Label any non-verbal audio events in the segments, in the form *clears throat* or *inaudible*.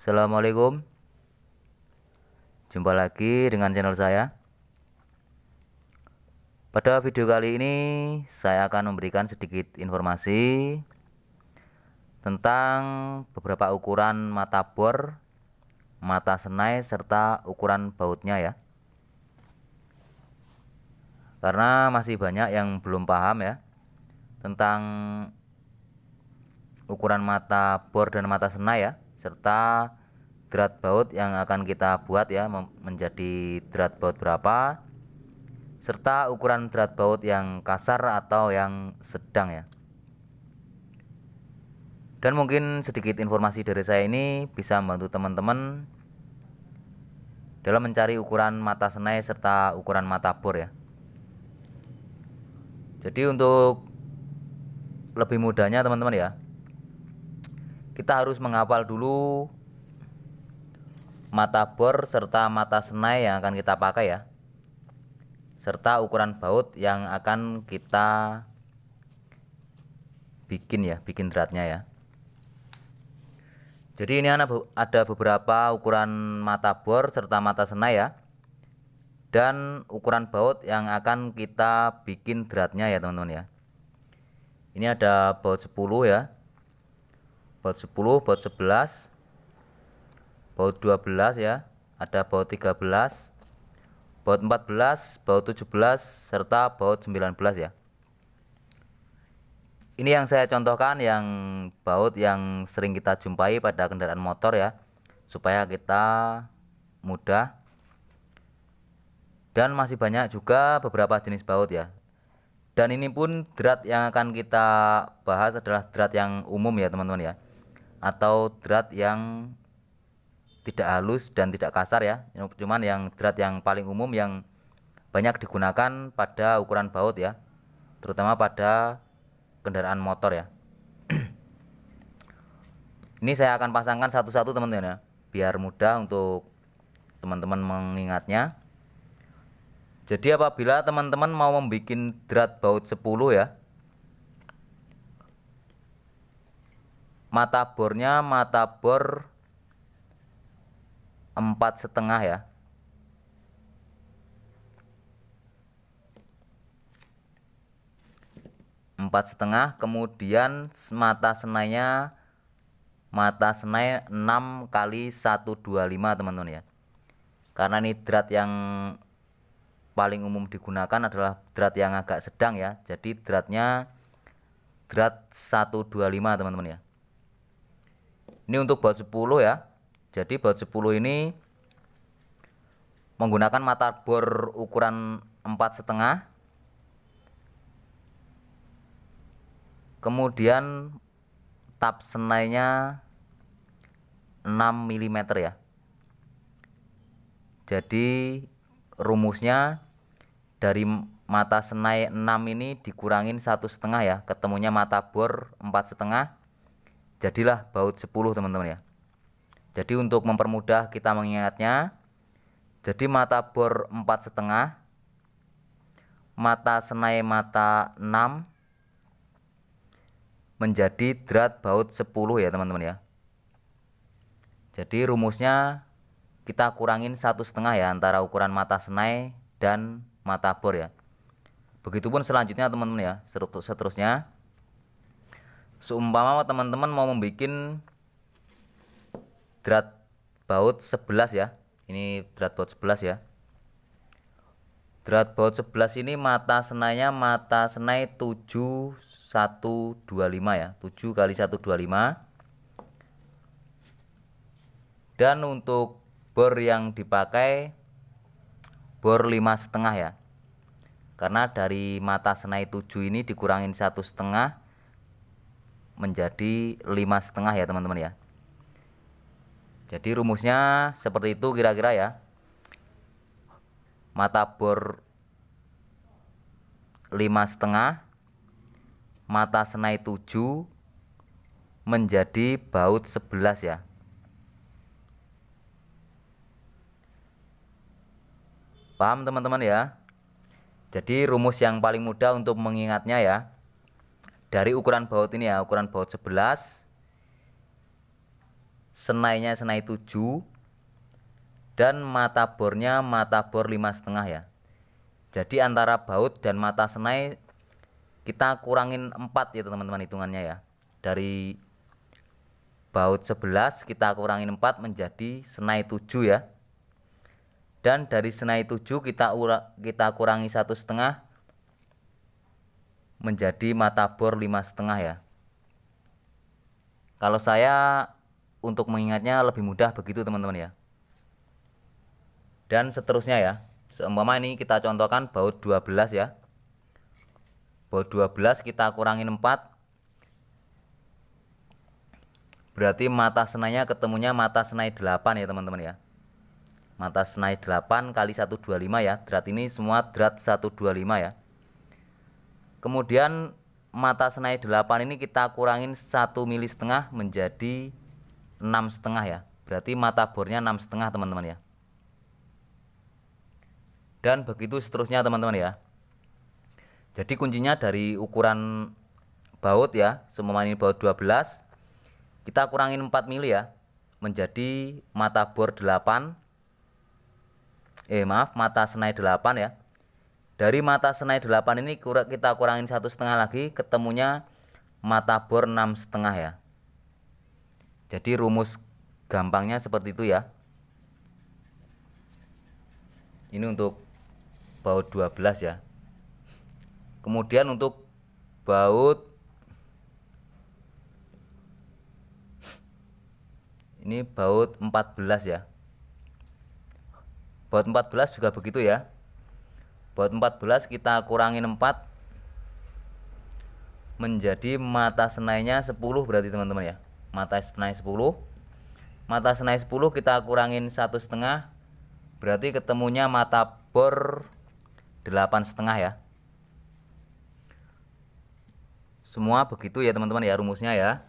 Assalamualaikum Jumpa lagi dengan channel saya Pada video kali ini Saya akan memberikan sedikit informasi Tentang beberapa ukuran mata bor Mata senai serta ukuran bautnya ya Karena masih banyak yang belum paham ya Tentang ukuran mata bor dan mata senai ya serta drat baut yang akan kita buat ya menjadi drat baut berapa serta ukuran drat baut yang kasar atau yang sedang ya dan mungkin sedikit informasi dari saya ini bisa membantu teman-teman dalam mencari ukuran mata senai serta ukuran mata bor ya jadi untuk lebih mudahnya teman-teman ya kita harus menghafal dulu mata bor serta mata senai yang akan kita pakai ya serta ukuran baut yang akan kita bikin ya bikin dratnya ya jadi ini ada beberapa ukuran mata bor serta mata senai ya dan ukuran baut yang akan kita bikin dratnya ya teman-teman ya ini ada baut 10 ya baut 10 baut 11 baut 12 ya ada baut 13 baut 14 baut 17 serta baut 19 ya ini yang saya contohkan yang baut yang sering kita jumpai pada kendaraan motor ya supaya kita mudah dan masih banyak juga beberapa jenis baut ya dan ini pun drat yang akan kita bahas adalah drat yang umum ya teman-teman ya atau drat yang tidak halus dan tidak kasar ya cuman yang drat yang paling umum yang banyak digunakan pada ukuran baut ya terutama pada kendaraan motor ya *clears throat* ini saya akan pasangkan satu-satu teman-teman ya biar mudah untuk teman-teman mengingatnya jadi apabila teman-teman mau membuat drat baut 10 ya mata bornya mata bor empat setengah ya empat setengah kemudian mata senainya mata senai 6 kali 125 teman-teman ya karena ini drat yang paling umum digunakan adalah drat yang agak sedang ya jadi dratnya drat 125 teman-teman ya ini untuk baut 10 ya jadi baut 10 ini menggunakan mata bor ukuran empat setengah kemudian tap senainya 6 mm ya jadi rumusnya dari mata senai 6 ini dikurangin satu setengah ya ketemunya mata bor empat setengah jadilah baut 10 teman-teman ya jadi untuk mempermudah kita mengingatnya jadi mata bor 4 setengah mata senai mata 6 menjadi drat baut 10 ya teman-teman ya jadi rumusnya kita kurangin satu setengah ya antara ukuran mata senai dan mata bor ya begitupun selanjutnya teman-teman ya seterusnya seumpama teman-teman mau membuat drat baut 11 ya ini drat baut 11 ya drat baut 11 ini mata senainya mata senai 7125 ya 7 kali 125 dan untuk bor yang dipakai bor lima setengah ya karena dari mata senai 7 ini dikurangin satu setengah menjadi lima setengah ya teman-teman ya jadi rumusnya seperti itu kira-kira ya mata bor lima setengah mata senai 7 menjadi baut sebelas ya paham teman-teman ya jadi rumus yang paling mudah untuk mengingatnya ya dari ukuran baut ini ya ukuran baut 11 senainya senai 7 dan mata bornya mata bor lima setengah ya jadi antara baut dan mata senai kita kurangin 4 ya teman-teman hitungannya ya dari baut 11 kita kurangin 4 menjadi senai 7 ya dan dari senai 7 kita kita kurangi satu setengah menjadi mata bor lima setengah ya. Kalau saya untuk mengingatnya lebih mudah begitu teman-teman ya. Dan seterusnya ya. Seumpama ini kita contohkan baut 12 ya. Baut 12 kita kurangin 4. Berarti mata senainya ketemunya mata senai 8 ya teman-teman ya. Mata senai 8 kali 125 ya. Drat ini semua drat 125 ya kemudian mata senai 8 ini kita kurangin 1 mili setengah menjadi 6 setengah ya berarti mata bornya 6 setengah teman-teman ya dan begitu seterusnya teman-teman ya jadi kuncinya dari ukuran baut ya semua ini baut 12 kita kurangin 4 mili ya menjadi mata bor 8 eh maaf mata senai 8 ya dari mata senai 8 ini kita kurangin satu setengah lagi ketemunya mata bor enam setengah ya jadi rumus gampangnya seperti itu ya ini untuk baut 12 ya kemudian untuk baut ini baut 14 ya baut 14 juga begitu ya buat 14 kita kurangin 4 menjadi mata senainya 10 berarti teman-teman ya mata senai 10 mata senai 10 kita kurangin satu setengah berarti ketemunya mata bor 8 setengah ya semua begitu ya teman-teman ya rumusnya ya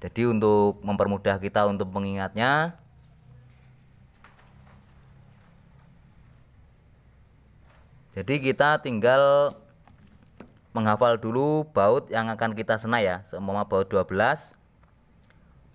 jadi untuk mempermudah kita untuk mengingatnya jadi kita tinggal menghafal dulu baut yang akan kita senai ya Semua baut 12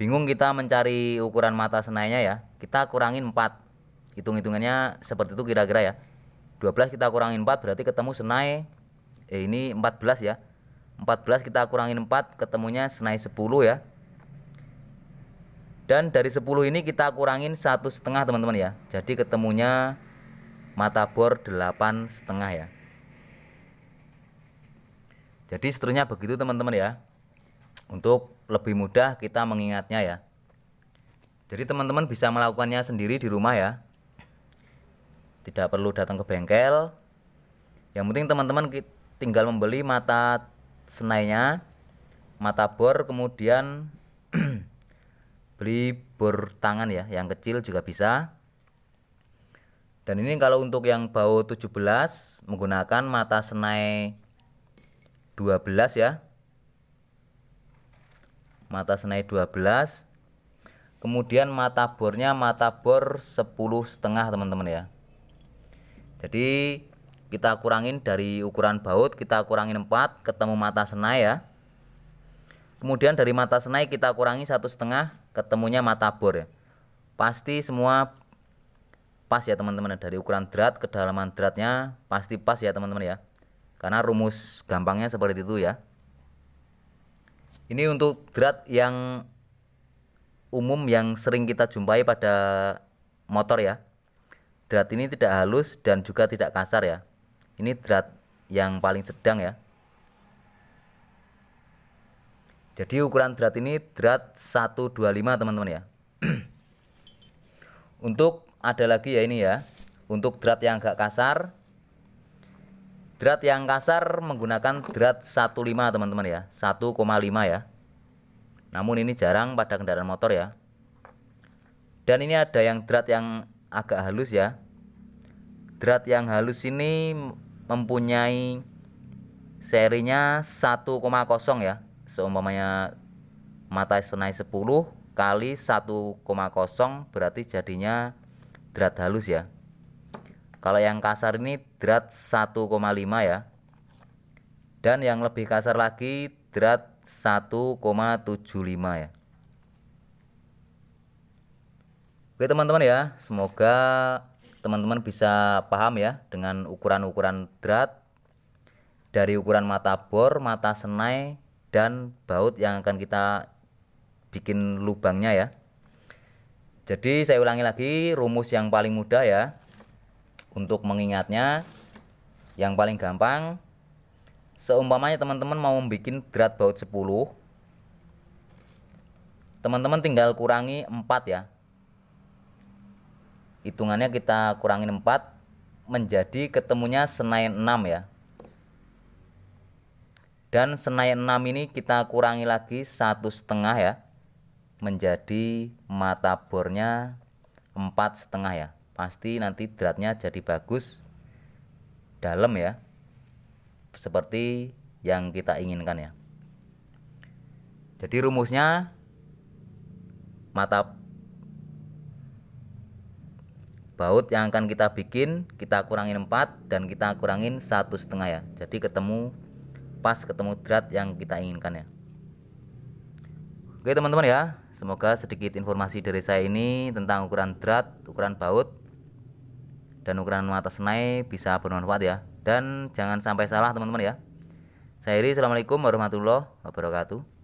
bingung kita mencari ukuran mata senainya ya kita kurangin 4 hitung-hitungannya seperti itu kira-kira ya 12 kita kurangin 4 berarti ketemu senai eh, ini 14 ya 14 kita kurangin 4 ketemunya senai 10 ya dan dari 10 ini kita kurangin satu setengah teman-teman ya jadi ketemunya mata bor 8 setengah ya jadi seterusnya begitu teman-teman ya untuk lebih mudah kita mengingatnya ya jadi teman-teman bisa melakukannya sendiri di rumah ya tidak perlu datang ke bengkel yang penting teman-teman tinggal membeli mata senainya mata bor kemudian *clears throat* beli bor tangan ya yang kecil juga bisa dan ini kalau untuk yang bau 17 menggunakan mata senai 12 ya mata senai 12 kemudian mata bornya mata bor 10 setengah teman-teman ya jadi kita kurangin dari ukuran baut kita kurangin 4 ketemu mata senai ya kemudian dari mata senai kita kurangi satu setengah ketemunya mata bor ya pasti semua pas ya teman-teman dari ukuran drat kedalaman dratnya pasti pas ya teman-teman ya karena rumus gampangnya seperti itu ya ini untuk drat yang umum yang sering kita jumpai pada motor ya drat ini tidak halus dan juga tidak kasar ya ini drat yang paling sedang ya jadi ukuran drat ini drat 125 teman-teman ya *clears throat* untuk ada lagi ya ini ya untuk drat yang agak kasar drat yang kasar menggunakan drat 15 teman-teman ya 1,5 ya namun ini jarang pada kendaraan motor ya dan ini ada yang drat yang agak halus ya drat yang halus ini mempunyai serinya 1,0 ya seumpamanya mata senai 10 kali 1,0 berarti jadinya drat halus ya kalau yang kasar ini drat 1,5 ya dan yang lebih kasar lagi drat 1,75 ya Oke teman-teman ya semoga teman-teman bisa paham ya dengan ukuran-ukuran drat dari ukuran mata bor, mata senai, dan baut yang akan kita bikin lubangnya ya. Jadi saya ulangi lagi rumus yang paling mudah ya untuk mengingatnya yang paling gampang seumpamanya teman-teman mau membuat berat baut 10 teman-teman tinggal kurangi 4 ya hitungannya kita kurangin 4 menjadi ketemunya senai 6 ya dan senai 6 ini kita kurangi lagi satu setengah ya menjadi mata bornya empat setengah ya pasti nanti dratnya jadi bagus dalam ya seperti yang kita inginkan ya jadi rumusnya mata baut yang akan kita bikin kita kurangin empat dan kita kurangin satu setengah ya jadi ketemu pas ketemu drat yang kita inginkan ya oke teman-teman ya Semoga sedikit informasi dari saya ini tentang ukuran drat, ukuran baut, dan ukuran mata senai bisa bermanfaat ya. Dan jangan sampai salah teman-teman ya. Saya Iri, Assalamualaikum warahmatullahi wabarakatuh.